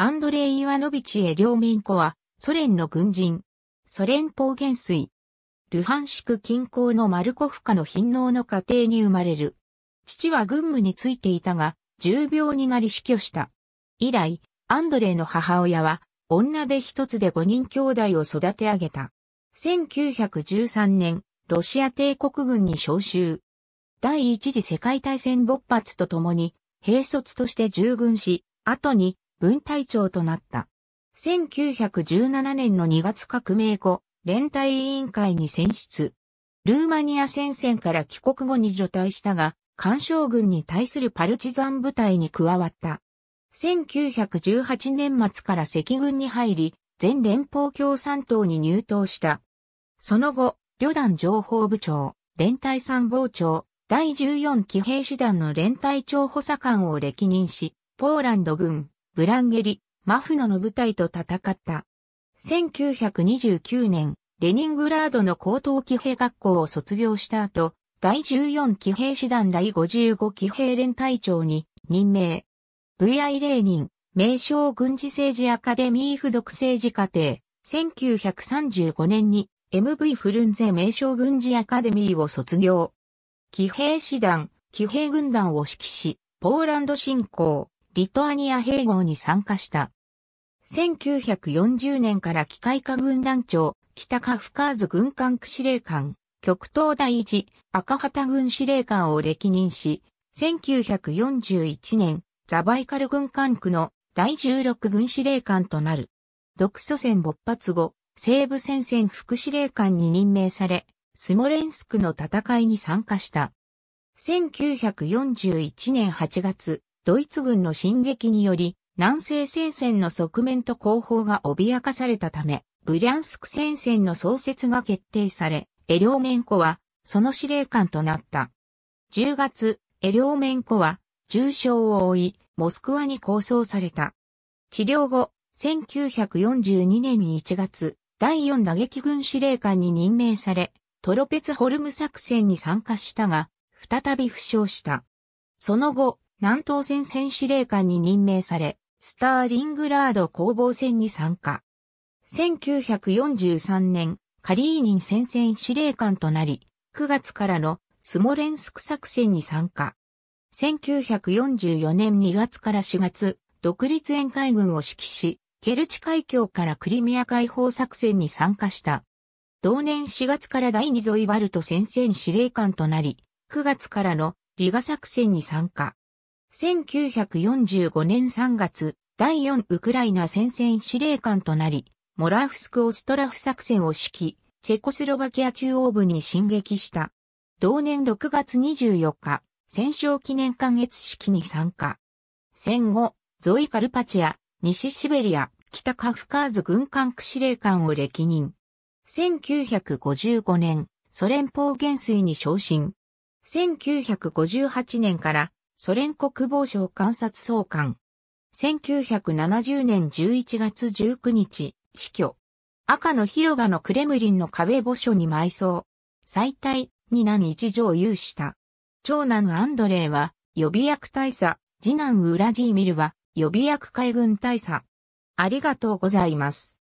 アンドレイ・イワノビチエ・両民子は、ソ連の軍人、ソ連邦元帥、ルハンシク近郊のマルコフカの貧農の家庭に生まれる。父は軍務についていたが、重病になり死去した。以来、アンドレイの母親は、女で一つで五人兄弟を育て上げた。1913年、ロシア帝国軍に召集。第一次世界大戦勃発とともに、兵卒として従軍し、後に分隊長となった。1917年の2月革命後、連隊委員会に選出。ルーマニア戦線から帰国後に除隊したが、干渉軍に対するパルチザン部隊に加わった。1918年末から赤軍に入り、全連邦共産党に入党した。その後、旅団情報部長、連隊参謀長、第14騎兵師団の連隊長補佐官を歴任し、ポーランド軍、ブランゲリ、マフノの部隊と戦った。1929年、レニングラードの高等騎兵学校を卒業した後、第14騎兵師団第55騎兵連隊長に任命。VI レーニン、名称軍事政治アカデミー付属政治課程、1935年に MV フルンゼ名称軍事アカデミーを卒業。騎兵師団、騎兵軍団を指揮し、ポーランド侵攻、リトアニア併合に参加した。1940年から機械化軍団長、北カフカーズ軍艦区司令官、極東第一赤旗軍司令官を歴任し、1941年、ザバイカル軍艦区の第16軍司令官となる。独ソ戦勃発後、西部戦線副司令官に任命され、スモレンスクの戦いに参加した。1941年8月、ドイツ軍の進撃により、南西戦線の側面と後方が脅かされたため、ブリャンスク戦線の創設が決定され、エリョーメンコは、その司令官となった。10月、エリョーメンコは、重傷を負い、モスクワに拘束された。治療後、1942年に1月、第4打撃軍司令官に任命され、トロペツホルム作戦に参加したが、再び負傷した。その後、南東戦線司令官に任命され、スターリングラード攻防戦に参加。1943年、カリーニン戦線司令官となり、9月からのスモレンスク作戦に参加。1944年2月から4月、独立沿海軍を指揮し、ケルチ海峡からクリミア解放作戦に参加した。同年4月から第2ゾイバルト戦線司令官となり、9月からのリガ作戦に参加。1945年3月、第4ウクライナ戦線司令官となり、モラフスク・オストラフ作戦を指揮、チェコスロバキア中央部に進撃した。同年6月24日、戦勝記念関越式に参加。戦後、ゾイ・カルパチア、西シベリア、北カフカーズ軍管区司令官を歴任。1955年、ソ連邦元帥に昇進。1958年からソ連国防省観察総監。1970年11月19日、死去。赤の広場のクレムリンの壁墓所に埋葬。最大に男一条有した。長男アンドレイは予備役大佐、次男ウラジーミルは予備役海軍大佐。ありがとうございます。